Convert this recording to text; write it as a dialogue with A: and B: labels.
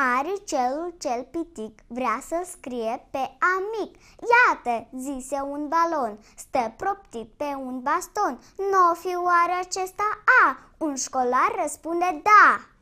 A: Are celul cel
B: pitic, vrea să scrie pe amic. Iată, zise un balon, stă proptit pe un baston. Nu n-o fi oare acesta A? Un școlar răspunde da.